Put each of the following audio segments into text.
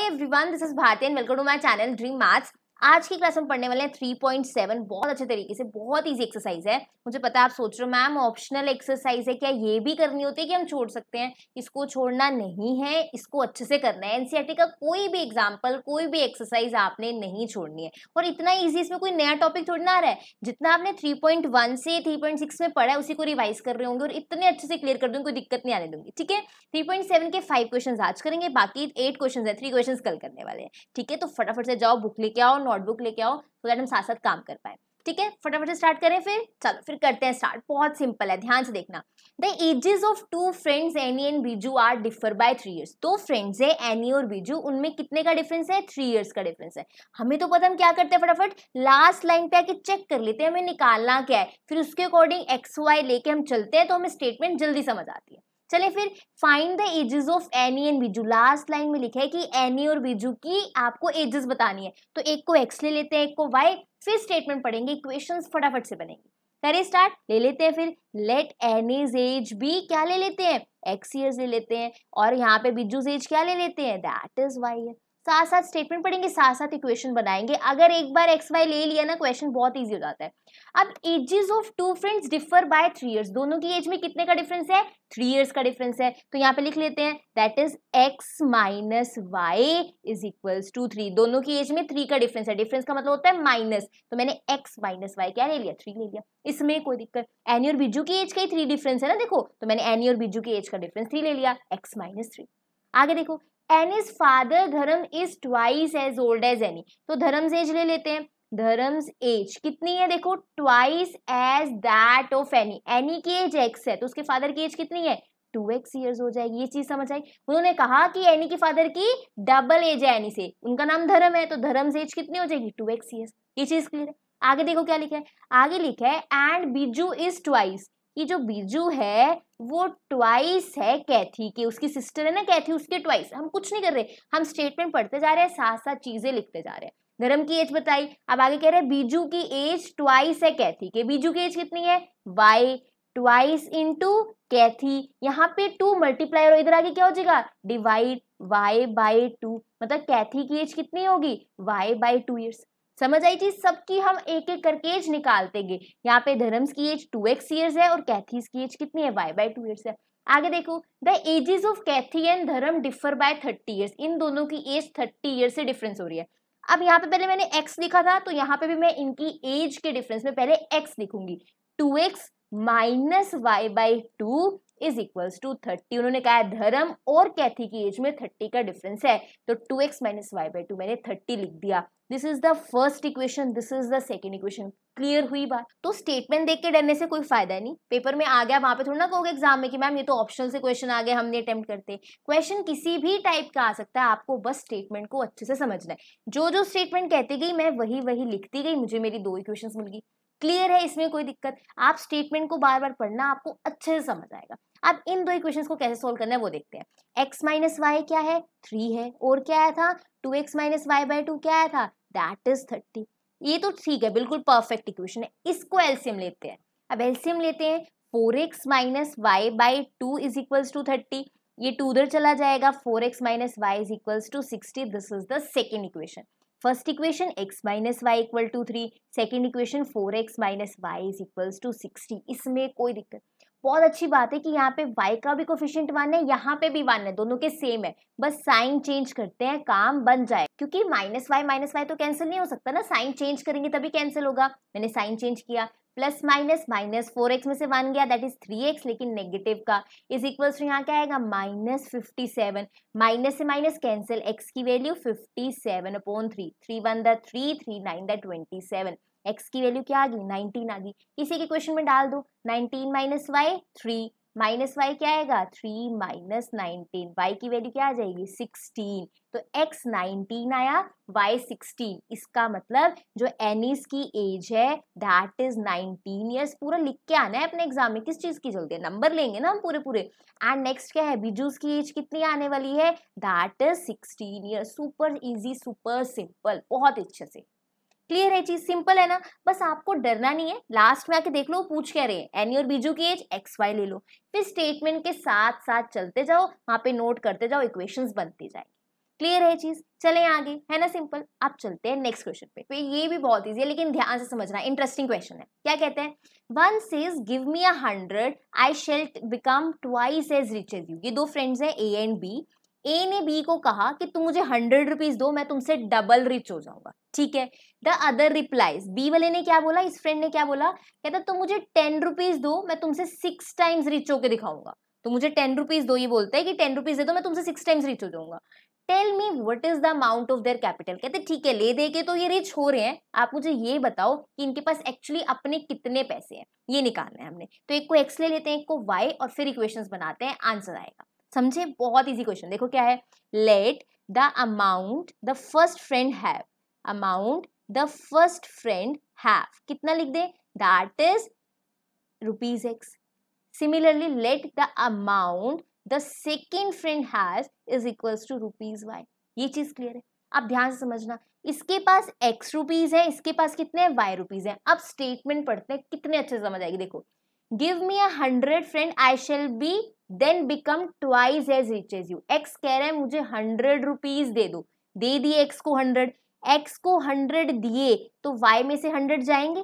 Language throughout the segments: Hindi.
every everyone this is Bharti and welcome to my channel dream maths आज की क्लास में पढ़ने वाले हैं 3.7 बहुत अच्छे तरीके से बहुत इजी एक्सरसाइज है मुझे पता है आप सोच रहे हो मैम ऑप्शनल एक्सरसाइज है क्या ये भी करनी होती है कि हम छोड़ सकते हैं इसको छोड़ना नहीं है इसको अच्छे से करना है एनसीईआरटी e का कोई भी एग्जाम्पल कोई भी एक्सरसाइज आपने नहीं छोड़नी है और इतना ईजी इसमें कोई नया टॉपिक छोड़ना आ रहा है जितना आपने थ्री से थ्री में पढ़ा है उसी को रिवाइज कर रहे होंगे और इतने अच्छे से क्लियर कर दूंगी कोई दिक्कत नहीं आने दूंगी ठीक है थ्री के फाइव क्वेश्चन आज करेंगे बाकी एट क्वेश्चन है थ्री क्वेश्चन कल करने वाले हैं ठीक है तो फटाफट से जाओ बुक लेके आओ नोटबुक लेके आओ तो दैट हम साथ साथ काम कर पाए ठीक है फटाफट से स्टार्ट करें फिर चलो फिर करते हैं स्टार्ट बहुत सिंपल है ध्यान से देखना the ages of two friends Annie and Biju are differ by three years दो फ्रेंड्स है एनी और बीजू उनमें कितने का डिफरेंस है थ्री इयर्स का डिफरेंस है हमें तो पता हम क्या करते हैं फटाफट लास्ट लाइन पे आके चेक कर लेते हैं हमें निकालना क्या है फिर उसके अकॉर्डिंग एक्स वाई लेके हम चलते हैं तो हमें स्टेटमेंट जल्दी समझ आती है चले फिर find the ages of Annie and Biju last line में लिखा है कि एनी और बीजू की आपको एजेस बतानी है तो एक को एक्स ले लेते हैं एक को वाई फिर स्टेटमेंट पढ़ेंगे इक्वेशन फटाफट से बनेंगे करें स्टार्ट ले लेते हैं फिर लेट एनीज एज बी क्या ले लेते हैं एक्स ईयर्स ले लेते हैं और यहाँ पे बिजूज एज क्या ले लेते हैं दैट इज वाई ईयर साथ साथ स्टेटमेंट पढ़ेंगे साथ साथ इक्वेशन बनाएंगे अगर एक बार एक्स वाई ले लिया ना क्वेश्चन बहुत ईजी हो जाता है अब ages of two friends differ by three years दोनों की एज में कितने का डिफरेंस है थ्री ईयर्स का डिफरेंस है तो यहाँ पे लिख लेते हैं that is X minus Y is equals to three दोनों की एज में थ्री का डिफरेंस है डिफरेंस का मतलब होता है माइनस तो मैंने एक्स माइनस वाई क्या ले लिया थ्री ले लिया इसमें कोई दिक्कत एनी और बिजू की एज का ही थ्री डिफरेंस है ना देखो तो मैंने एनी और बिजू की एज का डिफरेंस थ्री ले लिया एक्स माइनस थ्री आगे देखो Annie's father Dharam is twice age old age Annie तो धर्म से एज ले लेते हैं धर्म्स एज कितनी है देखो twice age that of Annie Annie की एज एक्स है तो उसके फादर की एज कितनी है टू एक्स ईयर्स हो जाएगी ये चीज समझ आई उन्होंने कहा कि एनी के फादर की डबल एज है एनी से उनका नाम धर्म है तो धर्म से एज कितनी हो जाएगी टू एक्स ईयर्स ये चीज क्लियर है आगे देखो क्या लिखा है आगे लिखा है एंड बीजू इज ट्वाइस ये जो बीजू है वो ट्वाइस है कैथी के उसकी सिस्टर है ना कैथी उसके ट्वाइस हम कुछ नहीं कर रहे हम स्टेटमेंट पढ़ते जा रहे हैं साथ साथ चीजें लिखते जा रहे हैं धर्म की एज बताई अब आगे कह रहे हैं बीजू की एज ट्वाइस है कैथी के बीजू की एज कितनी है वाई ट्वाइस इंटू कैथी यहाँ पे टू मल्टीप्लाई और इधर आगे क्या हो जाएगा डिवाइड वाई बाय टू मतलब कैथी की एज कितनी होगी वाई बाय टू ईयर्स समझ आई चीज सबकी हम एक एक करके एज निकालते गए यहाँ पे धर्म्स की एज टू एक्स ईयर्स है और कैथीज की एज कितनी है वाई बाय टू ईयर्स है आगे देखो the ages of Cathy and Dharam differ by thirty years इन दोनों की एज थर्टी ईयर से डिफरेंस हो रही है अब यहाँ पे पहले मैंने x लिखा था तो यहाँ पे भी मैं इनकी एज के डिफरेंस में पहले x लिखूंगी 2x X minus Y by two is equals to thirty उन्होंने कहा धर्म और कैथी की एज में थर्टी का डिफरेंस है तो two x minus Y by two मैंने थर्टी लिख दिया this is the first equation this is the second equation clear हुई बात तो स्टेटमेंट देख के डरने से कोई फायदा नहीं पेपर में आ गया वहां पे थोड़ा ना कहोगे एग्जाम में कि मैम ये तो ऑप्शनल से क्वेश्चन आ गए हमने अटेम्प्ट करते क्वेश्चन किसी भी टाइप का आ सकता है आपको बस स्टेटमेंट को अच्छे से समझना है जो जो स्टेटमेंट कहती गई मैं वही वही लिखती गई मुझे मेरी दो इक्वेशन मिल गई क्लियर है इसमें कोई दिक्कत आप स्टेटमेंट को बार बार पढ़ना आपको अच्छे से समझ आएगा अब इन दो इक्वेशंस को कैसे सोल्व करना है वो देखते हैं एक्स माइनस वाई क्या है थ्री है और क्या आया था two x minus Y by two क्या आया था दैट इज थर्टी ये तो ठीक है बिल्कुल परफेक्ट इक्वेशन है इसको एल्सियम लेते हैं अब एल्सियम लेते हैं four X minus Y by two is equals to thirty ये टू उधर चला जाएगा four X minus Y is equals to sixty this is the second equation first equation X minus Y equal to three second equation four X minus Y is equals to sixty इसमें कोई दिक्कत बहुत अच्छी बात है कि यहाँ पे वाई का भी कोफिशियंट वन है यहाँ पे भी वन है दोनों के सेम है बस साइन चेंज करते हैं काम बन जाए क्योंकि माइनस वाई माइनस वाई तो कैंसिल नहीं हो सकता ना साइन चेंज करेंगे तभी कैंसिल होगा मैंने साइन चेंज किया plus minus minus four X में से वन गया दैट इज थ्री एक्स लेकिन नेगेटिव का इज इक्वल्स टू यहाँ क्या आएगा माइनस फिफ्टी सेवन माइनस से माइनस कैंसिल एक्स की value fifty seven upon three three one the three three nine the twenty seven X की वैल्यू क्या आ गई नाइनटीन आ गई इसी के क्वेश्चन में डाल दो nineteen minus Y three minus Y क्या आएगा थ्री माइनस नाइनटीन वाई की वैल्यू क्या आ जाएगी सिक्सटीन तो एक्स नाइनटीन आया वाई सिक्सटीन इसका मतलब जो एनिस की एज है दैट इज नाइनटीन ईयर्स पूरा लिख के आना है अपने एग्जाम में किस चीज़ की जल्दी नंबर लेंगे ना हम पूरे पूरे एंड नेक्स्ट क्या है बिजूस की एज कितनी आने वाली है that is sixteen year super easy super simple बहुत अच्छे से क्लियर है चीज सिंपल है ना बस आपको डरना नहीं है लास्ट में आके देख लो पूछ क्या रहे हैं एनी और बीजू की एज एक्स वाई ले लो फिर स्टेटमेंट के साथ साथ चलते जाओ वहां पे नोट करते जाओ इक्वेशंस बनती जाएंगी क्लियर है चीज चले आगे है ना सिंपल आप चलते हैं नेक्स्ट क्वेश्चन पे तो ये भी बहुत ईजी है लेकिन ध्यान से समझना इंटरेस्टिंग क्वेश्चन है क्या कहते हैं one says give me a hundred I shall become twice age rich age you ये दो फ्रेंड्स हैं ए एंड बी ए ने बी को कहा कि तुम मुझे हंड्रेड रुपीज दो मैं तुमसे डबल रिच हो जाऊंगा ठीक है द अदर रिप्लाइज बी वाले ने क्या बोला इस फ्रेंड ने क्या बोला कहता तुम मुझे टेन रुपीज दो मैं तुमसे सिक्स टाइम्स रिच होकर दिखाऊंगा तो मुझे टेन रुपीज दो ये बोलता है कि टेन रुपीज दे दो मैं तुमसे सिक्स टाइम्स रिच हो जाऊंगा tell me what is the amount of their capital कहते ठीक है ले दे के तो ये रिच हो रहे हैं आप मुझे ये बताओ कि इनके पास एक्चुअली अपने कितने पैसे हैं ये निकालना है हमने तो एक को एक्स ले लेते हैं एक को वाई और फिर इक्वेशंस बनाते हैं आंसर आएगा समझे बहुत इजी क्वेश्चन देखो क्या है let the amount the first friend have amount the first friend have कितना लिख दे that is rupees X similarly let the amount the second friend has is equal to rupees Y ये चीज़ क्लियर है आप ध्यान से समझना इसके पास एक्स रुपीज़ है इसके पास कितने वाई रुपीज़ है अब स्टेटमेंट पढ़ते हैं कितने अच्छे से समझ आएगी देखो give me a hundred friend I shall be then become twice age rich age you X कह रहा है मुझे हंड्रेड रुपीज दे दो दे दिए एक्स को हंड्रेड एक्स को हंड्रेड दिए तो वाई में से हंड्रेड जाएंगे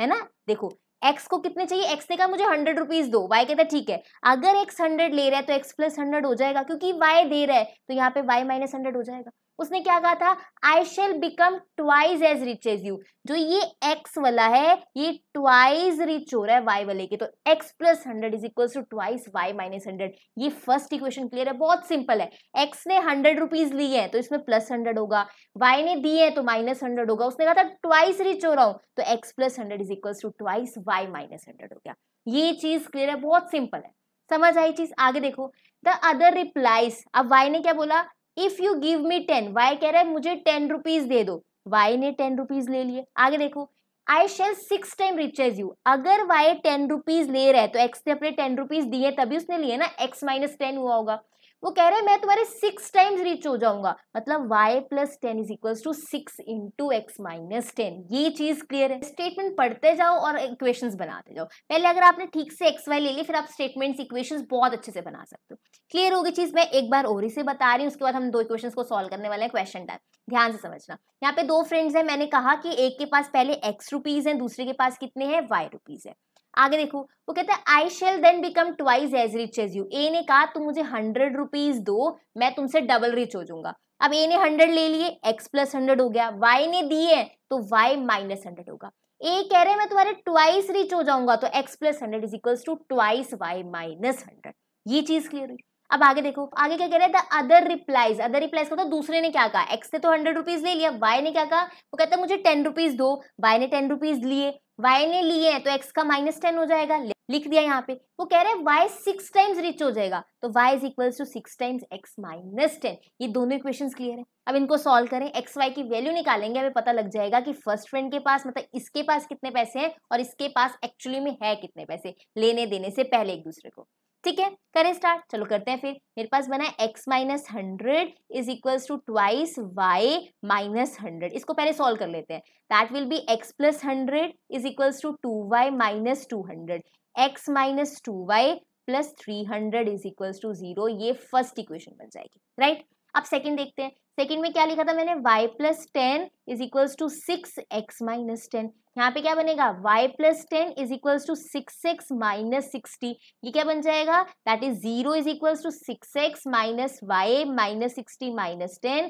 है ना देखो एक्स को कितने चाहिए एक्स ने कहा मुझे हंड्रेड रुपीज दो वाई कहता है ठीक है अगर एक्स हंड्रेड ले रहा है तो एक्स प्लस हंड्रेड हो जाएगा क्योंकि वाई दे रहा है तो यहाँ पे वाई माइनस हंड्रेड हो जाएगा उसने क्या कहा था I shall become twice age rich age you जो ये एक्स वाला है ये ट्वाइज रिच हो रहा है वाई वाले के तो x plus hundred is equal to twice Y minus hundred ये फर्स्ट इक्वेशन क्लियर है बहुत सिंपल है एक्स ने हंड्रेड रुपीज लिए हैं तो इसमें प्लस हंड्रेड होगा वाई ने दिए हैं तो माइनस हंड्रेड होगा उसने कहा था ट्वाइस रिच हो रहा हूं तो x plus hundred is equal to twice Y minus hundred हो गया ये चीज क्लियर है बहुत सिंपल है समझ आई चीज आगे देखो द अदर रिप्लाइज अब वाई ने क्या बोला if you give me ten Y कह रहा है मुझे टेन रुपीज दे दो वाई ने टेन रुपीज ले लिए आगे देखो I shall six time riches you अगर वाई टेन रुपीज ले रहा है तो एक्स ने अपने टेन रुपीज दिए तभी उसने लिए ना एक्स माइनस टेन हुआ होगा वो कह रहे हैं मैं तुम्हारे सिक्स टाइम्स रिच हो जाऊंगा मतलब y plus ten is equal to six into X minus ten ये चीज क्लियर है स्टेटमेंट पढ़ते जाओ और इक्वेशंस बनाते जाओ पहले अगर आपने ठीक से एक्स वाई ले ली फिर आप स्टेटमेंट्स इक्वेशंस बहुत अच्छे से बना सकते हो क्लियर होगी चीज मैं एक बार और ही से बता रही हूँ उसके बाद हम दो इक्वेशन को सोल्व करने वाले हैं क्वेश्चन टाइम ध्यान से समझना यहाँ पे दो फ्रेंड्स हैं मैंने कहा कि एक के पास पहले एक्स रुपीज है दूसरे के पास कितने हैं वाई रुपीज है आगे देखो वो कहता है I shall then become twice age rich age you A ने कहा तुम मुझे हंड्रेड रुपीज दो मैं तुमसे डबल रिच हो जाऊंगा अब ए ने हंड्रेड ले लिए एक्स प्लस हंड्रेड हो गया वाई ने दिए तो वाई माइनस हंड्रेड होगा ए कह रहे हैं मैं तुम्हारे ट्वाइस रिच हो जाऊंगा तो x plus hundred is equals to twice Y minus hundred ये चीज क्लियर हुई अब आगे देखो आगे क्या कह रहे हैं the other replies other replies का तो दूसरे ने क्या कहा एक्स ने तो हंड्रेड रुपीज ले लिया वाई ने क्या कहा वो कहता है मुझे टेन रुपीज दो वाई ने टेन रुपीज लिए वाई ने लिए हैं तो एक्स का माइनस टेन हो जाएगा लिख दिया यहाँ पे वो कह रहे हैं वाई सिक्स टाइम्स रिच हो जाएगा तो Y is equal to six times X minus ten ये दोनों इक्वेशन क्लियर है अब इनको सॉल्व करें एक्स वाई की वैल्यू निकालेंगे हमें पता लग जाएगा कि फर्स्ट फ्रेंड के पास मतलब इसके पास कितने पैसे हैं और इसके पास एक्चुअली में है कितने पैसे लेने देने से पहले एक दूसरे को ठीक है करें स्टार्ट चलो करते हैं फिर मेरे पास बना है x minus hundred is equals to twice y minus hundred इसको पहले सॉल्व कर लेते हैं that will be x plus hundred is equals to two Y minus two hundred X minus two Y plus three hundred is equals to zero ये फर्स्ट इक्वेशन बन जाएगी राइट अब सेकेंड देखते हैं सेकेंड में क्या लिखा था मैंने y plus ten is equals to six X minus ten यहाँ पे क्या बनेगा y plus ten is equals to six X minus sixty ये क्या बन जाएगा that is zero is equals to six X minus Y minus sixty minus ten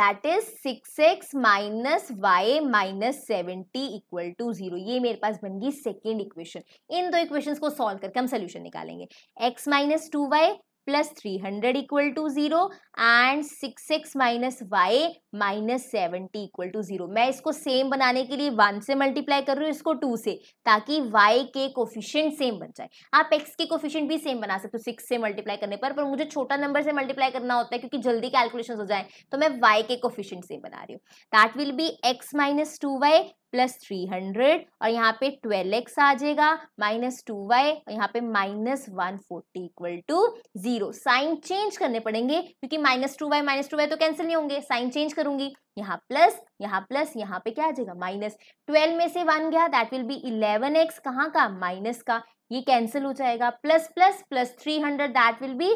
that is six X minus Y minus seventy equal to zero ये मेरे पास बन गई सेकेंड इक्वेशन इन दो इक्वेशन को सॉल्व करके हम सोल्यूशन निकालेंगे X minus two Y plus three hundred equal to zero and six X minus Y minus seventy equal to zero मैं इसको सेम बनाने के लिए वन से मल्टीप्लाई कर रही हूँ इसको टू से ताकि वाई के कोफिशियंट सेम बन जाए आप एक्स के कोफिशियंट भी सेम बना सकते हो सिक्स से मल्टीप्लाई करने पर, पर मुझे छोटा नंबर से मल्टीप्लाई करना होता है क्योंकि जल्दी कैलकुलेशन हो जाए तो मैं वाई के कोफिशियंट सेम बना रही हूँ that will be X minus two Y plus three hundred और यहाँ पे ट्वेल्व एक्स आ जाएगा माइनस टू वाई और यहाँ पे minus one forty equal to zero sign change करने पड़ेंगे क्योंकि minus two Y minus two Y तो कैंसिल नहीं होंगे साइन चेंज करूंगी यहाँ प्लस यहाँ प्लस यहाँ पे क्या आ जाएगा माइनस ट्वेल्व में से वन गया that will be eleven X कहाँ का माइनस का ये कैंसिल हो जाएगा plus plus plus three hundred that will be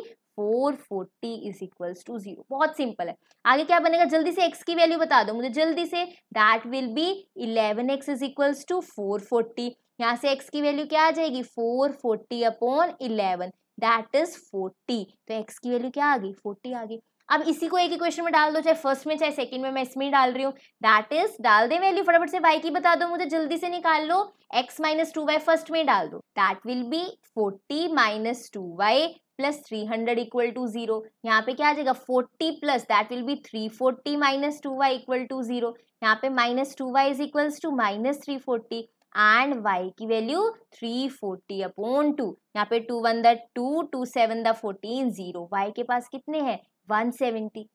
four forty is equals to zero बहुत सिंपल है आगे क्या बनेगा जल्दी से x की वैल्यू बता दो मुझे जल्दी से that will be eleven X is equals to four forty यहाँ से x की वैल्यू क्या आ जाएगी four forty upon eleven that is forty तो x की वैल्यू क्या आ गई फोर्टी आ गई अब इसी को एक इक्वेशन में डाल दो चाहे फर्स्ट में चाहे सेकंड में मैं इसमें ही डाल रही हूँ दैट इज डाल दे वैल्यू फटाफट से y की बता दो मुझे जल्दी से निकाल लो x minus two y first में डाल दो that will be forty minus two Y plus three hundred equal to zero यहाँ पे क्या आ जाएगा forty plus that will be three forty minus two y equal to zero यहाँ पे minus two y is equals to minus three forty and y की value three forty upon two यहाँ पे two one the two to seven the fourteen zero y के पास कितने हैं वन सेवेंटी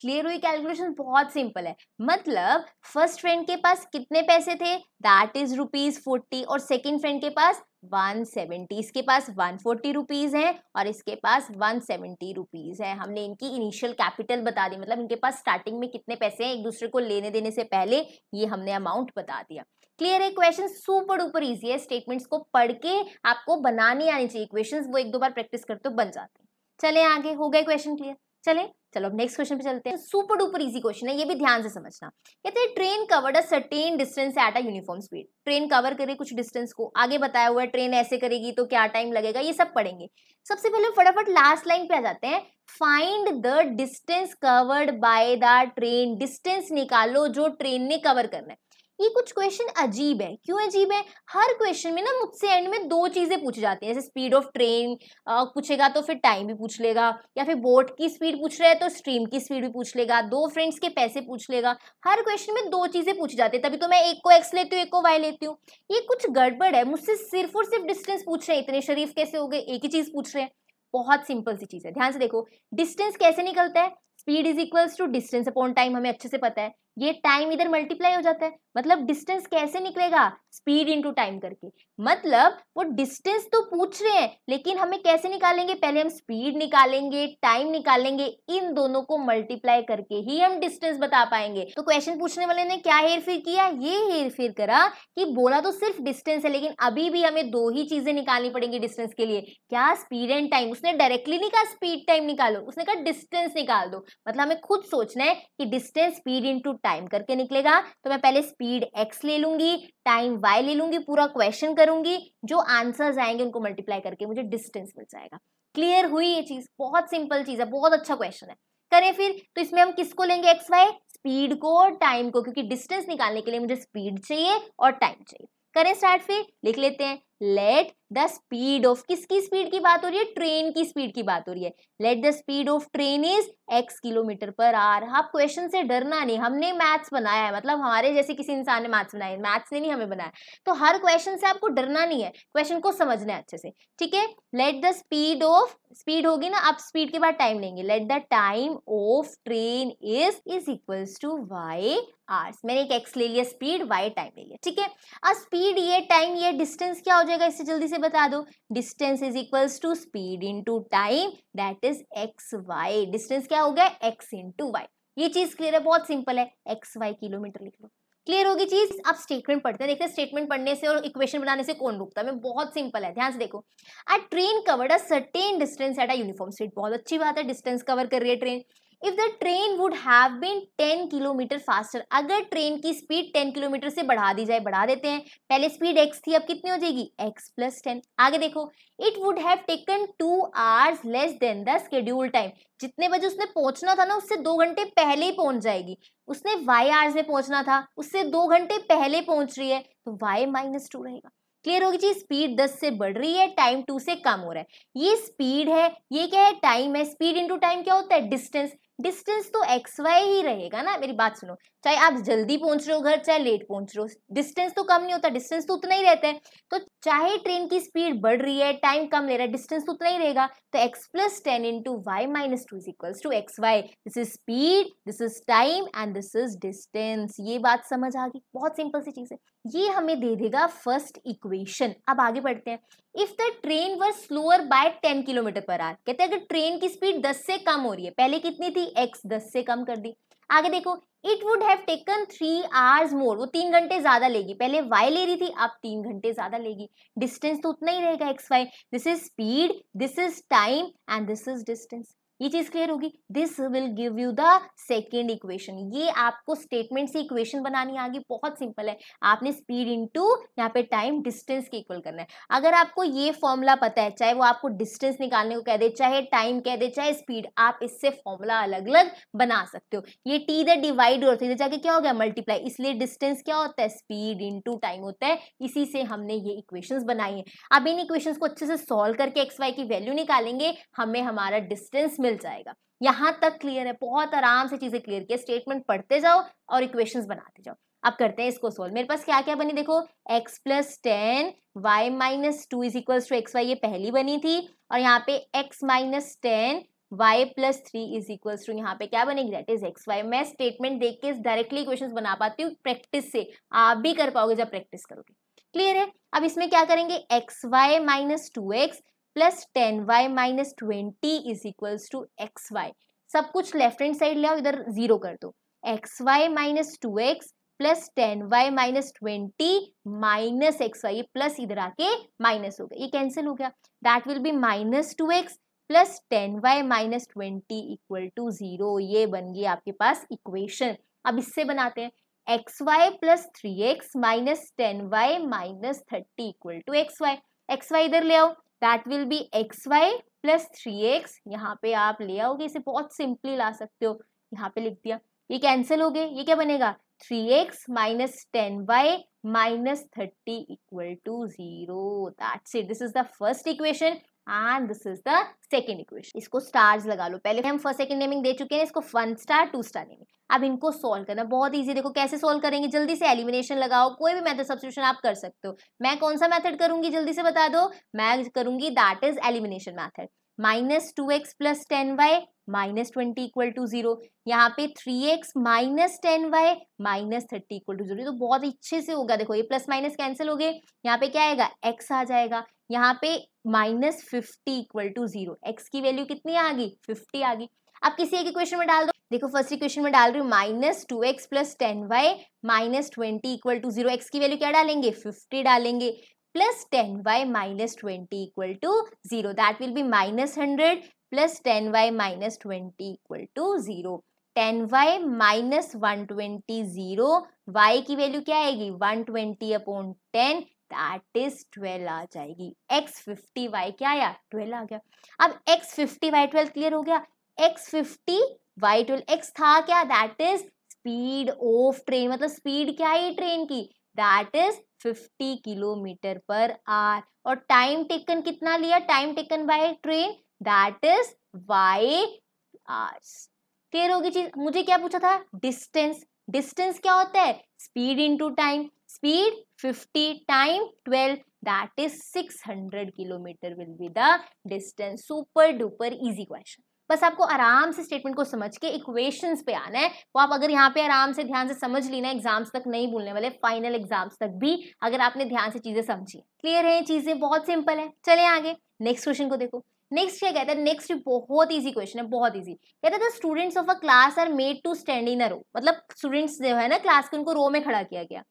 क्लियर हुई कैलकुलेशन बहुत सिंपल है मतलब फर्स्ट फ्रेंड के पास कितने पैसे थे दैट इज रुपीज फोर्टी और सेकेंड फ्रेंड के पास वन सेवेंटी इसके पास वन फोर्टी रुपीज़ है और इसके पास वन सेवेंटी रुपीज़ है हमने इनकी इनिशियल कैपिटल बता दी मतलब इनके पास स्टार्टिंग में कितने पैसे हैं एक दूसरे को लेने देने से पहले ये हमने अमाउंट बता दिया क्लियर है क्वेश्चन सुपर ऊपर ईजी है स्टेटमेंट्स को पढ़ के आपको बनाने आनी चाहिए क्वेश्चन वो एक दो बार प्रैक्टिस करते बन जाते हैं चले आगे हो गए क्वेश्चन क्लियर चले चलो अब नेक्स्ट क्वेश्चन पे चलते हैं सुपर डुपर इजी क्वेश्चन है ये भी ध्यान से समझना कहते हैं train covered a certain distance at a uniform speed train cover करे कुछ डिस्टेंस को आगे बताया हुआ है ट्रेन ऐसे करेगी तो क्या टाइम लगेगा ये सब पढ़ेंगे सबसे पहले फटाफट लास्ट लाइन पे आ जाते हैं find the distance covered by the train distance निकालो जो ट्रेन ने कवर करना है ये कुछ क्वेश्चन अजीब है क्यों अजीब है हर क्वेश्चन में ना मुझसे एंड में दो चीज़ें पूछी जाती हैं जैसे स्पीड ऑफ ट्रेन पूछेगा तो फिर टाइम भी पूछ लेगा या फिर बोट की स्पीड पूछ रहा है तो स्ट्रीम की स्पीड भी पूछ लेगा दो फ्रेंड्स के पैसे पूछ लेगा हर क्वेश्चन में दो चीज़ें पूछी जाती है तभी तो मैं एक को एक्स लेती हूँ एक को वाई लेती हूँ ये कुछ गड़बड़ है मुझसे सिर्फ और सिर्फ डिस्टेंस पूछ रहे हैं इतने शरीफ कैसे हो गए एक ही चीज़ पूछ रहे हैं बहुत सिंपल सी चीज़ है ध्यान से देखो डिस्टेंस कैसे निकलता है speed is equals to distance upon time हमें अच्छे से पता है ये टाइम इधर मल्टीप्लाई हो जाता है मतलब डिस्टेंस कैसे निकलेगा स्पीड इंटू टाइम करके मतलब वो डिस्टेंस तो पूछ रहे हैं लेकिन हमें कैसे निकालेंगे पहले हम स्पीड निकालेंगे टाइम निकालेंगे इन दोनों को मल्टीप्लाई करके ही हम डिस्टेंस बता पाएंगे तो क्वेश्चन पूछने वाले ने क्या हेर हेरफेर किया ये हेर हेरफेर करा कि बोला तो सिर्फ डिस्टेंस है लेकिन अभी भी हमें दो ही चीजें निकालनी पड़ेंगी डिस्टेंस के लिए क्या स्पीड एंड टाइम उसने डायरेक्टली नहीं कहा स्पीड टाइम निकालो उसने कहा डिस्टेंस निकाल दो मतलब हमें खुद सोचना है कि डिस्टेंस स्पीड इंटू टाइम करके निकलेगा तो मैं पहले स्पीड एक्स ले लूंगी टाइम वाई ले लूंगी पूरा क्वेश्चन करूंगी जो आंसर्स आएंगे उनको मल्टीप्लाई करके मुझे डिस्टेंस मिल जाएगा क्लियर हुई ये चीज़ बहुत सिंपल चीज़ है बहुत अच्छा क्वेश्चन है करें फिर तो इसमें हम किसको लेंगे एक्स वाई स्पीड को और टाइम को क्योंकि डिस्टेंस निकालने के लिए मुझे स्पीड चाहिए और टाइम चाहिए करें स्टार्ट फिर लिख लेते हैं लेट द स्पीड ऑफ किसकी स्पीड की बात हो रही है ट्रेन की स्पीड की बात हो रही है let the speed of train is x kilometre per hour आप क्वेश्चन से डरना नहीं हमने मैथ्स बनाया है मतलब हमारे जैसे किसी इंसान ने मैथ्स बनाया है मैथ्स ने नहीं हमें बनाया तो हर क्वेश्चन से आपको डरना नहीं है क्वेश्चन को समझना है अच्छे से ठीक है let the speed of speed होगी ना आप स्पीड के बाद टाइम लेंगे let the time of train is is equals to y hour मैंने एक एक्स ले लिया स्पीड वाई टाइम ले लिया ठीक है अब स्पीड ये टाइम ये डिस्टेंस क्या हो जाएगा इससे जल्दी से बता दो distance is equals to speed into time that is x y distance क्या हो गया एक्स इंटू वाई ये चीज क्लियर है बहुत सिंपल है एक्स वाई किलोमीटर लिख लो क्लियर होगी चीज आप स्टेटमेंट पढ़ते हैं देखते हैं स्टेटमेंट पढ़ने से और इक्वेशन बनाने से कौन रुकता है बहुत सिंपल है ध्यान से देखो a train covered a certain distance at a uniform speed बहुत अच्छी बात है डिस्टेंस कवर कर रही है train if the train would have been 10 kilometre faster अगर ट्रेन की स्पीड 10 किलोमीटर से बढ़ा दी जाए बढ़ा देते हैं पहले स्पीड x थी अब कितनी हो जाएगी x प्लस टेन आगे देखो it would have taken two hours less than the schedule time जितने बजे उसने पहुंचना था ना उससे दो घंटे पहले ही पहुंच जाएगी उसने y आवर्स में पहुंचना था उससे दो घंटे पहले पहुंच रही है तो y माइनस टू रहेगा क्लियर होगी जी स्पीड दस से बढ़ रही है टाइम टू से कम हो रहा है ये स्पीड है ये क्या है टाइम है स्पीड इंटू टाइम क्या होता है डिस्टेंस डिस्टेंस तो एक्स वाई ही रहेगा ना मेरी बात सुनो चाहे आप जल्दी पहुंच रहे हो घर चाहे लेट पहुंच रहे हो डिस्टेंस तो कम नहीं होता डिस्टेंस तो उतना ही रहता है तो चाहे ट्रेन की स्पीड बढ़ रही है टाइम कम ले रहा है डिस्टेंस तो उतना ही रहेगा तो x plus ten into y minus two is equals to x y this is speed this is time and this is distance ये बात समझ आ गई बहुत सिंपल सी चीज़ है ये हमें दे देगा फर्स्ट इक्वेशन अब आगे बढ़ते हैं if the train were slower by ten kilometre per hour कहते हैं अगर ट्रेन की स्पीड दस से कम हो रही है पहले कितनी थी एक्स दस से कम कर दी आगे देखो it would have taken three hours more वो तीन घंटे ज्यादा लेगी पहले वाई ले रही थी अब तीन घंटे ज्यादा लेगी डिस्टेंस तो उतना ही रहेगा x y this is speed this is time and this is distance ये चीज क्लियर होगी this will give you the second equation ये आपको स्टेटमेंट से इक्वेशन बनानी आगे बहुत सिंपल है आपने स्पीड इनटू यहाँ पे टाइम डिस्टेंस के इक्वल करना है अगर आपको ये फॉर्मूला पता है चाहे वो आपको डिस्टेंस निकालने को कह दे चाहे टाइम कह दे चाहे स्पीड आप इससे फॉर्मूला अलग अलग बना सकते हो ये टी इधर डिवाइड और इधर जाके क्या हो गया मल्टीप्लाई इसलिए डिस्टेंस क्या होता है स्पीड इंटू टाइम होता है इसी से हमने ये इक्वेशन बनाई है अब इन इक्वेशन को अच्छे से सॉल्व करके एक्स वाई की वैल्यू निकालेंगे हमें हमारा डिस्टेंस मिल मिल जाएगा यहाँ तक क्लियर है बहुत आराम से चीज़ें क्लियर किया स्टेटमेंट पढ़ते जाओ और इक्वेशंस बनाते जाओ अब करते हैं इसको सोल्व मेरे पास क्या क्या बनी देखो x plus ten y minus two is equals to x y ये पहली बनी थी और यहाँ पे x minus ten y plus three is equals to यहाँ पे क्या बनेगी दैट इज एक्स वाई मैं स्टेटमेंट देख के डायरेक्टली इक्वेशन बना पाती हूँ प्रैक्टिस से आप भी कर पाओगे जब प्रैक्टिस करोगे क्लियर है अब इसमें क्या करेंगे x y minus two x plus ten y minus twenty is equals to x y सब कुछ लेफ्ट हैंड साइड ले आओ इधर जीरो कर दो x y minus two x plus ten y minus twenty minus x y plus इधर आके माइनस हो गया ये कैंसिल हो गया that will be minus two x plus ten y minus twenty equal to zero ये बन गई आपके पास इक्वेशन अब इससे बनाते हैं x y plus three x minus ten y minus thirty equal to x y x y इधर ले आओ that will be x y plus three x यहाँ पे आप ले आओगे इसे बहुत सिंपली ला सकते हो यहाँ पे लिख दिया ये कैंसिल हो गए ये क्या बनेगा three x minus ten y minus thirty equal to zero that's it this is the first equation and this is the second equation इसको स्टार्स लगा लो पहले हम फर्स्ट सेकंड नेमिंग दे चुके हैं इसको one star two star naming अब इनको सॉल्व करना बहुत इजी देखो कैसे सॉल्व करेंगे जल्दी से एलिमिनेशन लगाओ कोई भी मेथड सब्सिट्यूशन आप कर सकते हो मैं कौन सा मेथड करूंगी जल्दी से बता दो मैं करूंगी that is elimination method minus two x plus ten y minus twenty equal to zero यहाँ पे three x minus ten y minus thirty equal to zero तो बहुत अच्छे से होगा देखो ये प्लस माइनस कैंसिल हो गए यहाँ पे क्या आएगा एक्स आ जाएगा यहाँ पे minus fifty equal to zero x की वैल्यू कितनी आ गई फिफ्टी आ गई आप किसी एक इक्वेशन में डाल दो देखो फर्स्ट इक्वेशन में डाल रही हूँ minus two x plus ten y minus twenty equal to zero x की वैल्यू क्या डालेंगे फिफ्टी डालेंगे plus ten y minus twenty equal to zero that will be minus hundred plus ten y minus twenty equal to zero ten y minus one twenty zero y की वैल्यू क्या आएगी one twenty upon ten that is twelve आ जाएगी एक्स फिफ्टी वाई क्या आया ट्वेल्व आ गया अब x fifty y twelve clear हो गया x fifty y twelve x था क्या that is speed of train मतलब स्पीड क्या है ट्रेन की that is 50 kilometre per hour और टाइम टेकन कितना लिया time taken by train that is y hours clear होगी चीज मुझे क्या पूछा था डिस्टेंस डिस्टेंस क्या होता है speed into time speed 50 time 12 is six 600 kilometre will be the distance super duper easy question बस आपको आराम से स्टेटमेंट को समझ के इक्वेशंस पे आना है वो आप अगर यहाँ पे आराम से ध्यान से समझ लेना एग्जाम्स तक नहीं भूलने वाले फाइनल एग्जाम्स तक भी अगर आपने ध्यान से चीज़ें समझी क्लियर है चीज़ें बहुत सिंपल है चले आगे नेक्स्ट क्वेश्चन को देखो नेक्स्ट क्या कहता है नेक्स्ट बहुत इजी क्वेश्चन है बहुत इजी कहता है students of a class are made to stand in a row मतलब स्टूडेंट्स जो है ना क्लास के उनको रो में खड़ा किया गया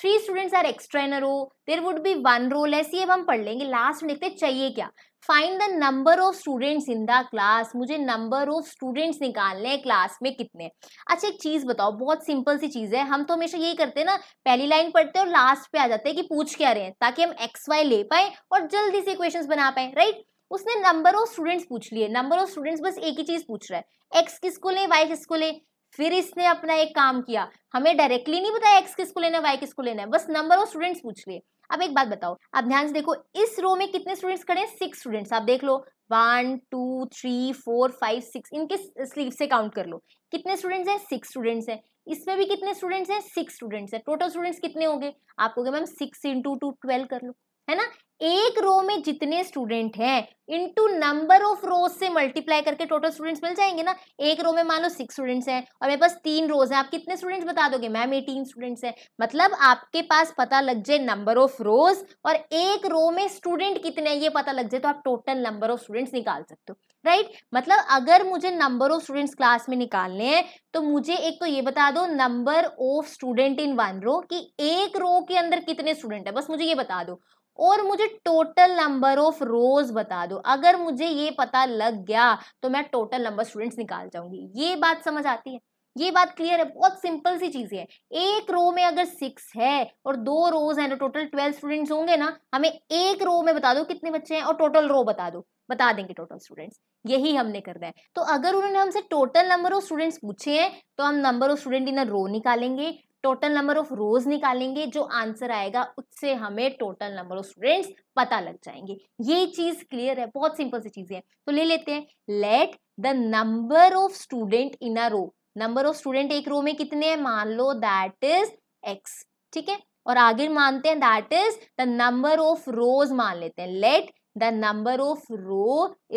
three students are extra in a row there would be one row less ये हम पढ़ लेंगे लास्ट में देखते चाहिए क्या find the number of students in the class मुझे नंबर ऑफ स्टूडेंट्स निकालने हैं क्लास में कितने अच्छा एक चीज़ बताओ बहुत सिंपल सी चीज़ है हम तो हमेशा यही करते हैं ना पहली लाइन पढ़ते हैं और लास्ट पे आ जाते हैं कि पूछ क्या रहे हैं ताकि हम एक्स वाई ले पाएँ और जल्दी से क्वेश्चन बना पाएँ राइट उसने नंबर ऑफ स्टूडेंट्स पूछ लिए नंबर ऑफ स्टूडेंट्स बस एक ही चीज़ पूछ रहा है एक्स किसको ले वाई किसको ले फिर इसने अपना एक काम किया हमें डायरेक्टली नहीं बताया एक्स किसको लेना है वाई किसको लेना है बस नंबर ऑफ स्टूडेंट्स पूछ लिए अब एक बात बताओ आप ध्यान से देखो इस रो में कितने स्टूडेंट्स खड़े हैं सिक्स स्टूडेंट्स आप देख लो one two three four five six इनके स्लीव से काउंट कर लो कितने स्टूडेंट्स हैं सिक्स स्टूडेंट्स हैं इसमें भी कितने स्टूडेंट्स हैं सिक्स स्टूडेंट्स हैं टोटल स्टूडेंट्स कितने होंगे आप कहोगे ma'am six into two twelve कर लो है ना एक रो में जितने स्टूडेंट हैं इनटू नंबर ऑफ रोज से मल्टीप्लाई करके टोटल स्टूडेंट्स मिल जाएंगे ना एक रो में मान लो सिक्स स्टूडेंट्स हैं और मेरे पास तीन रोज हैं आप कितने स्टूडेंट्स बता दोगे मैम एटीन स्टूडेंट्स हैं मतलब आपके पास पता लग जाए नंबर ऑफ रोज और एक रो में स्टूडेंट कितने हैं ये पता लग जाए तो आप टोटल नंबर ऑफ स्टूडेंट्स निकाल सकते हो राइट मतलब अगर मुझे नंबर ऑफ स्टूडेंट्स क्लास में निकालने हैं तो मुझे एक तो ये बता दो number of student in one row कि एक रो के अंदर कितने स्टूडेंट है बस मुझे ये बता दो और मुझे टोटल नंबर ऑफ रोज बता दो अगर मुझे ये पता लग गया तो मैं टोटल नंबर स्टूडेंट्स निकाल जाऊंगी ये बात समझ आती है ये बात क्लियर है बहुत सिंपल सी चीज़ है एक रो में अगर सिक्स है और दो रोज हैं तो टोटल ट्वेल्व स्टूडेंट्स होंगे ना हमें एक रो में बता दो कितने बच्चे हैं और टोटल रो बता दो बता देंगे टोटल स्टूडेंट्स यही हमने करना है तो अगर उन्होंने हमसे टोटल नंबर ऑफ स्टूडेंट्स पूछे हैं तो हम number of student in row निकालेंगे टोटल नंबर ऑफ रोज निकालेंगे जो आंसर आएगा उससे हमें टोटल नंबर ऑफ स्टूडेंट्स पता लग जाएंगे ये चीज क्लियर है बहुत सिंपल सी चीजें हैं तो ले लेते हैं let the number of student in a row number of student एक रो में कितने हैं मान लो दैट इज एक्स ठीक है और आगे मानते हैं that is the number of rows मान लेते हैं let the number of row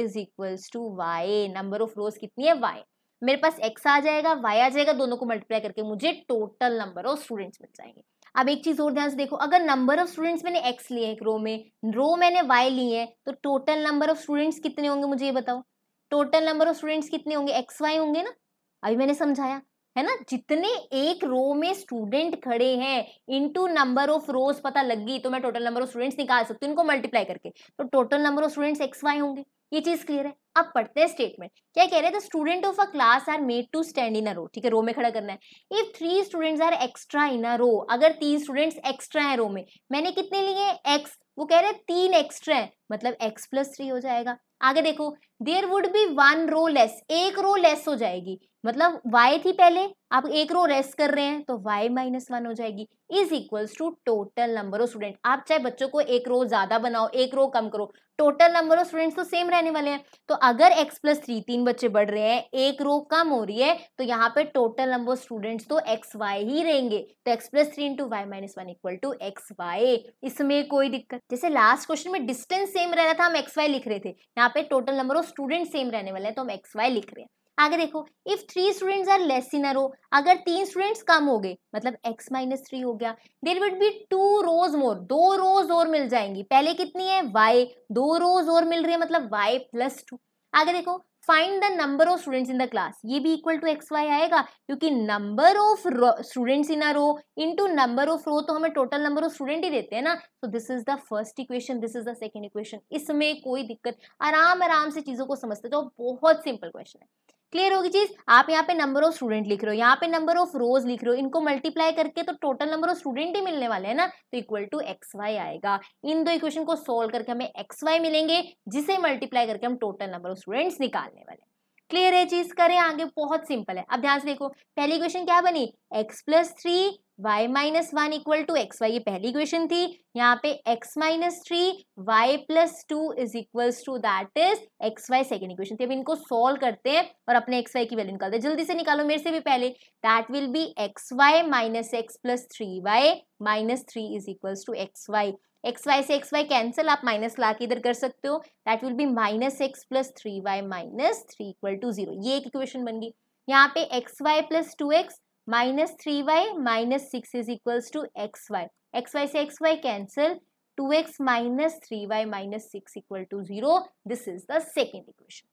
is equals to y number of rows कितनी है वाई मेरे पास एक्स आ जाएगा वाई आ जाएगा दोनों को मल्टीप्लाई करके मुझे टोटल नंबर ऑफ स्टूडेंट्स मिल जाएंगे अब एक चीज़ और ध्यान से देखो अगर नंबर ऑफ स्टूडेंट्स मैंने एक्स लिए हैं रो में रो मैंने वाई लिए हैं तो टोटल नंबर ऑफ स्टूडेंट्स कितने होंगे मुझे ये बताओ टोटल नंबर ऑफ स्टूडेंट्स कितने होंगे एक्स वाई होंगे ना अभी मैंने समझाया है ना जितने एक रो में स्टूडेंट खड़े हैं इनटू नंबर ऑफ रोज पता लग गई तो मैं टोटल नंबर ऑफ स्टूडेंट्स निकाल सकती हूँ इनको मल्टीप्लाई करके तो total number of students x y होंगे ये चीज़ क्लियर है अब पढ़ते हैं स्टेटमेंट क्या कह रहे हैं the student of a class are made to stand in a row ठीक है रो में खड़ा करना है if three students are extra in a row अगर तीन स्टूडेंट्स एक्स्ट्रा हैं रो में मैंने कितने लिए एक्स वो कह रहे हैं तीन एक्स्ट्रा है मतलब एक्स प्लस थ्री हो जाएगा आगे देखो there would be one row less एक रो लेस हो जाएगी मतलब y थी पहले आप एक रो रेस्ट कर रहे हैं तो y माइनस वन हो जाएगी is equals to total number of student आप चाहे बच्चों को एक रो ज्यादा बनाओ एक रो कम करो टोटल नंबर ऑफ स्टूडेंट्स तो सेम रहने वाले हैं तो अगर x प्लस थ्री तीन बच्चे बढ़ रहे हैं एक रो कम हो रही है तो यहाँ पे टोटल नंबर ऑफ स्टूडेंट्स तो एक्स वाई ही रहेंगे तो x plus three into y minus one equal to x y इसमें कोई दिक्कत जैसे लास्ट क्वेश्चन में डिस्टेंस सेम रह रहा था हम एक्स वाई लिख रहे थे यहाँ पे total number of student same रहने वाले हैं तो हम एक्स वाई लिख रहे हैं आगे देखो if three students are less in row अगर तीन स्टूडेंट्स कम हो गए मतलब एक्स माइनस थ्री हो गया there would be two rows more दो रोज और मिल जाएंगी पहले कितनी है वाई दो रोज और मिल रही है मतलब वाई प्लस टू आगे देखो find the number of students in the class ये भी इक्वल टू एक्स वाई आएगा क्योंकि number of students in a row into number of row तो हमें टोटल नंबर ऑफ स्टूडेंट ही देते हैं ना तो this is the first equation this is the second equation इसमें कोई दिक्कत आराम आराम से चीज़ों को समझते जाओ तो बहुत सिंपल क्वेश्चन है क्लियर होगी चीज आप यहाँ पे नंबर ऑफ स्टूडेंट लिख रहे हो यहाँ पे नंबर ऑफ रोज लिख रहे हो इनको मल्टीप्लाई करके तो टोटल नंबर ऑफ स्टूडेंट ही मिलने वाले हैं ना तो इक्वल टू एक्स वाई आएगा इन दो इक्वेशन को सोल्व करके हमें एक्स वाई मिलेंगे जिसे मल्टीप्लाई करके हम टोटल नंबर ऑफ स्टूडेंट्स निकालने वाले क्लियर है चीज करें आगे बहुत सिंपल है अब ध्यान से देखो पहली क्वेश्चन क्या बनी x plus three y minus one equal to x y ये पहली क्वेश्चन थी यहाँ पे x minus three y plus two is equal to that is x y second equation थी अब इनको सॉल्व करते हैं और अपने एक्स वाई की वैल्यू निकालते हैं जल्दी से निकालो मेरे से भी पहले that will be x y minus x plus three y minus three is equal to x y x y से एक्स वाई कैंसिल आप माइनस ला के इधर कर सकते हो that will be minus x plus three y minus three equal to zero ये एक इक्वेशन बन गई यहाँ पे x y plus two x minus three y minus six is equals to x y x y से x y cancel two x minus three y minus six equal to zero this is the second equation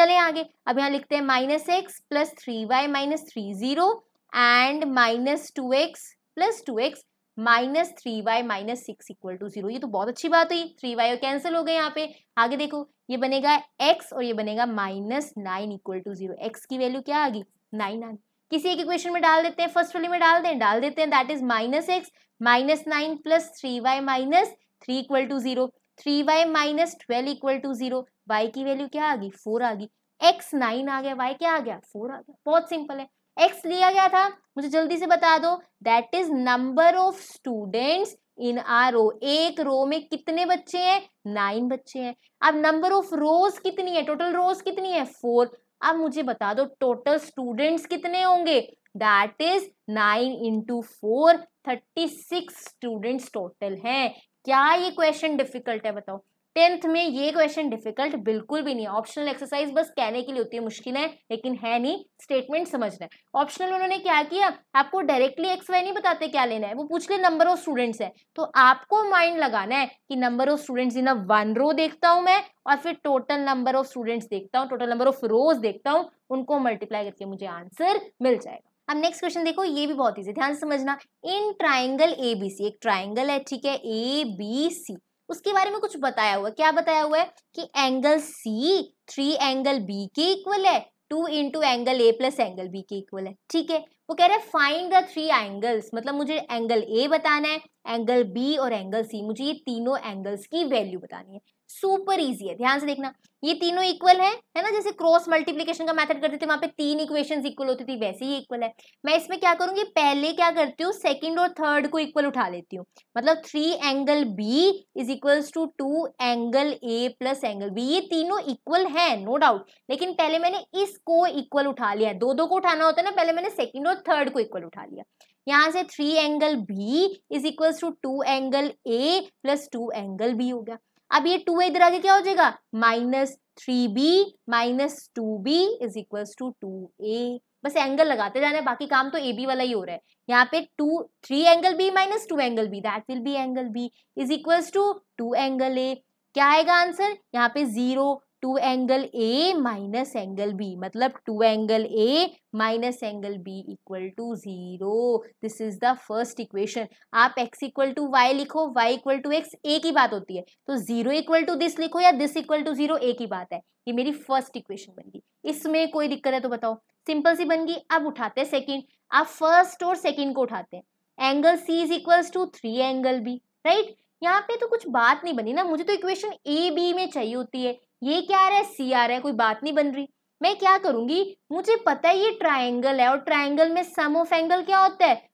चले आगे अब यहाँ लिखते हैं minus x plus three y minus three zero and minus two x plus two x minus three y minus six equal to zero ये तो बहुत अच्छी बात हुई थ्री वाई कैंसिल हो गए यहाँ पे आगे देखो ये बनेगा एक्स और ये बनेगा minus nine equal to zero x की वैल्यू क्या आ गई नाइन आ गई किसी एक इक्वेशन में डाल देते हैं फर्स्ट वाली में डाल दें डाल देते हैं that is minus x minus nine plus three y minus three equal to zero three y minus twelve equal to zero y की वैल्यू क्या आ गई फोर आ गई एक्स नाइन आ गया वाई क्या आ गया फोर आ गया बहुत सिंपल है एक्स लिया गया था मुझे जल्दी से बता दो that is number of students in a row एक रो में कितने बच्चे हैं नाइन बच्चे हैं अब नंबर ऑफ रोज कितनी है टोटल रोज कितनी है फोर अब मुझे बता दो टोटल स्टूडेंट्स कितने होंगे that is nine into four thirty six students total हैं क्या ये क्वेश्चन डिफिकल्ट है बताओ टेंथ में ये क्वेश्चन डिफिकल्ट बिल्कुल भी नहीं है ऑप्शनल एक्सरसाइज बस कहने के लिए होती है मुश्किल है लेकिन है नहीं स्टेटमेंट समझना है ऑप्शनल उन्होंने क्या किया आपको डायरेक्टली एक्स वाई नहीं बताते क्या लेना है वो पूछ ले नंबर ऑफ स्टूडेंट्स है तो आपको माइंड लगाना है कि number of students in a one row देखता हूँ मैं और फिर टोटल नंबर ऑफ स्टूडेंट्स देखता हूँ टोटल नंबर ऑफ रोज देखता हूँ उनको मल्टीप्लाई करके मुझे आंसर मिल जाएगा अब नेक्स्ट क्वेश्चन देखो ये भी बहुत ईजी ध्यान समझना in triangle A B C एक ट्राइंगल है ठीक है ए बी सी उसके बारे में कुछ बताया हुआ है क्या बताया हुआ है कि angle C three angle B के इक्वल है two into angle A plus angle B के इक्वल है ठीक है वो कह रहे हैं फाइंड द थ्री एंगल्स मतलब मुझे एंगल ए बताना है एंगल बी और एंगल सी मुझे ये तीनों एंगल्स की वैल्यू बतानी है सुपर इजी है ध्यान से देखना ये तीनों इक्वल है है ना जैसे क्रॉस मल्टीप्लीकेशन का मेथड करते थे वहां पे तीन इक्वेशन इक्वल होती थी वैसे ही इक्वल है मैं इसमें क्या करूंगी पहले क्या करती हूँ सेकंड और थर्ड को इक्वल उठा लेती हूँ मतलब three angle B is equal to two angle A plus angle B ये तीनों इक्वल है नो डाउट लेकिन पहले मैंने इसको इक्वल उठा लिया दो दो को उठाना होता है ना पहले मैंने सेकेंड और थर्ड को इक्वल उठा लिया यहाँ से three angle B is equal to two angle A plus two angle B हो गया अब ये टू इधर आगे क्या हो जाएगा minus three B minus two B is equal to two A बस एंगल लगाते जाने बाकी काम तो ए बी वाला ही हो रहा है यहाँ पे two three angle B minus two angle B that will be angle B is equal to two angle A क्या आएगा आंसर यहाँ पे zero two angle A minus angle B मतलब two angle A minus angle B equal to zero this is the first equation आप एक्स इक्वल टू वाई लिखो y equal to x A की बात होती है तो ज़ीरो इक्वल टू दिस लिखो या this equal to zero A की बात है ये मेरी फर्स्ट इक्वेशन बन गई इसमें कोई दिक्कत है तो बताओ सिंपल सी बन गई अब उठाते हैं सेकेंड आप फर्स्ट और सेकेंड को उठाते हैं angle C is equals to three angle B right यहाँ पे तो कुछ बात नहीं बनी ना मुझे तो इक्वेशन ए बी में चाहिए होती है ये क्या आ रहा है सी आ रहा है कोई बात नहीं बन रही मैं क्या करूंगी मुझे पता है ये ट्राइंगल है और ट्राइंगल में सम ऑफ एंगल क्या होता है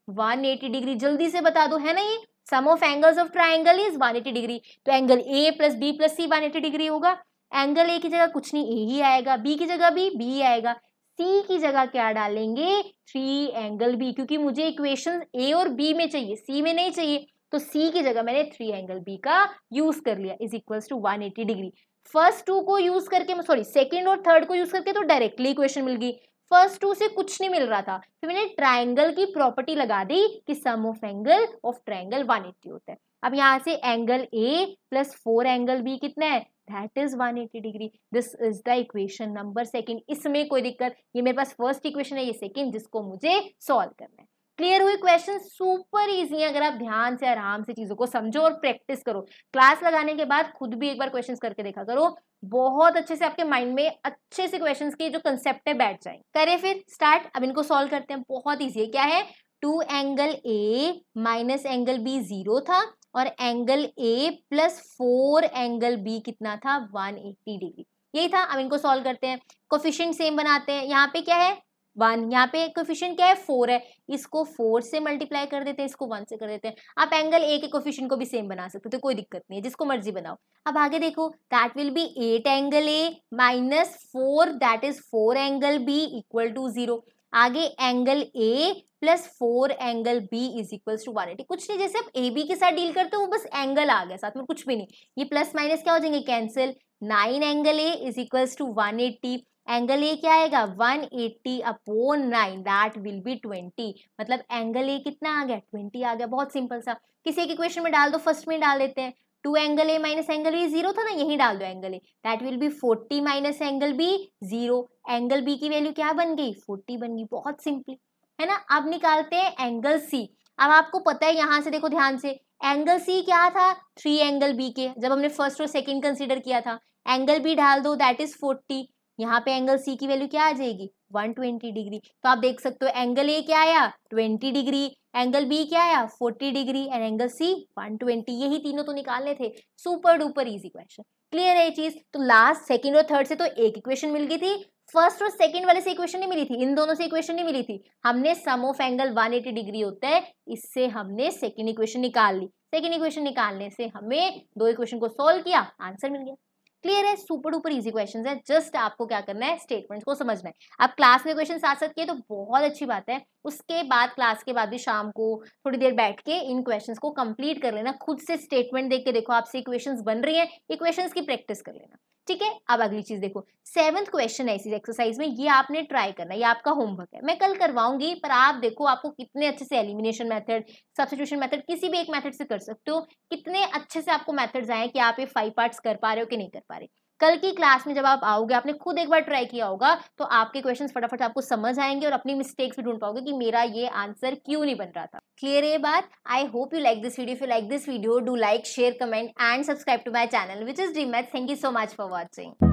एटी डिग्री जल्दी से बता दो है ना ये sum of angles of triangle is eighty degree तो angle A plus B plus C one eighty degree होगा एंगल ए की जगह कुछ नहीं ए ही आएगा बी की जगह भी बी आएगा सी की जगह क्या डालेंगे थ्री एंगल बी क्योंकि मुझे इक्वेशन ए और बी में चाहिए सी में नहीं चाहिए तो सी की जगह मैंने थ्री एंगल बी का यूज कर लिया is equals to one eighty degree first two को यूज करके सॉरी सेकेंड और थर्ड को यूज करके तो डायरेक्टली इक्वेशन मिल गई फर्स्ट टू से कुछ नहीं मिल रहा था फिर मैंने ट्राइंगल की प्रॉपर्टी लगा दी कि sum of angle of triangle one eighty होता है अब यहाँ से angle A plus four angle B कितना है that is 180 degree this is the equation number second इसमें कोई दिक्कत ये मेरे पास फर्स्ट इक्वेशन है ये सेकंड जिसको मुझे सॉल्व करना है क्लियर हुई क्वेश्चन सुपर इजी है अगर आप ध्यान से आराम से चीज़ों को समझो और प्रैक्टिस करो क्लास लगाने के बाद खुद भी एक बार क्वेश्चन करके देखा करो बहुत अच्छे से आपके माइंड में अच्छे से क्वेश्चन के जो कंसेप्ट है बैठ जाए करें फिर स्टार्ट अब इनको सॉल्व करते हैं बहुत ईजी है क्या है two angle A minus angle B zero था और angle A plus four angle B कितना था 180 डिग्री यही था अब इनको सॉल्व करते हैं कोफिशियंट सेम बनाते हैं यहाँ पे क्या है वन यहाँ पे कोफिशियन क्या है फोर है इसको फोर से मल्टीप्लाई कर देते हैं इसको वन से कर देते हैं आप एंगल ए के कोफिशियन को भी सेम बना सकते हो तो कोई दिक्कत नहीं है जिसको मर्जी बनाओ अब आगे देखो that will be eight angle A minus four that is four angle B equal to zero आगे angle A plus four angle B is equal to one eighty कुछ नहीं जैसे आप ए बी के साथ डील करते हो वो बस एंगल आ गया साथ में कुछ भी नहीं ये प्लस माइनस क्या हो जाएंगे cancel nine angle A is equals to one eighty angle A क्या आएगा 180 eighty upon nine that will be 20 मतलब एंगल ए कितना आ गया 20 आ गया बहुत सिंपल सा किसी एक इक्वेशन में डाल दो फर्स्ट में डाल देते हैं two angle A minus angle A zero था ना यही डाल दो angle A that will be forty minus angle B zero angle B की वैल्यू क्या बन गई फोर्टी बन गई बहुत सिंपली है ना अब निकालते हैं एंगल सी अब आपको पता है यहाँ से देखो ध्यान से एंगल सी क्या था थ्री एंगल बी के जब हमने फर्स्ट और सेकंड कंसीडर किया था एंगल बी डाल दो दैट इज फोर्टी यहाँ पे एंगल सी की वैल्यू क्या आ जाएगी 120 डिग्री तो आप देख सकते हो एंगल ए क्या आया 20 डिग्री एंगल बी क्या आया 40 डिग्री एंड एंगल सी 120 यही तीनों तो निकालने थे super duper easy question clear है ये चीज तो लास्ट सेकंड और थर्ड से तो एक इक्वेशन मिल गई थी फर्स्ट और सेकंड वाले से इक्वेशन नहीं मिली थी इन दोनों से इक्वेशन नहीं मिली थी हमने सम ऑफ एंगल 180 डिग्री होता है इससे हमने सेकंड इक्वेशन निकाल ली सेकंड इक्वेशन निकालने से हमें दो इक्वेशन को सोल्व किया आंसर मिल गया क्लियर है सुपर डुपर इजी क्वेश्चन है जस्ट आपको क्या करना है स्टेटमेंट्स को समझना है आप क्लास में क्वेश्चन साथ साथ किए तो बहुत अच्छी बात है उसके बाद क्लास के बाद भी शाम को थोड़ी देर बैठ के इन क्वेश्चन को कंप्लीट कर लेना खुद से स्टेटमेंट देख के देखो आपसे इक्वेशन बन रही है इक्वेशन की प्रैक्टिस कर लेना ठीक है अब अगली चीज देखो सेवंथ क्वेश्चन है इस एक्सरसाइज में ये आपने ट्राई करना ये आपका होमवर्क है मैं कल करवाऊंगी पर आप देखो आपको कितने अच्छे से एलिमिनेशन मेथड सब्सिट्यूशन मेथड किसी भी एक मेथड से कर सकते हो कितने अच्छे से आपको मेथड्स आए कि आप ये फाइव पार्ट्स कर पा रहे हो कि नहीं कर पा रहे कल की क्लास में जब आप आओगे आपने खुद एक बार ट्राई किया होगा तो आपके क्वेश्चन फटाफट आपको समझ आएंगे और अपनी मिस्टेक्स भी ढूंढ पाओगे कि मेरा ये आंसर क्यों नहीं बन रहा था क्लियर है बात I hope you like this video if you like this video do like share comment and subscribe to my channel which is the math thank you so much for watching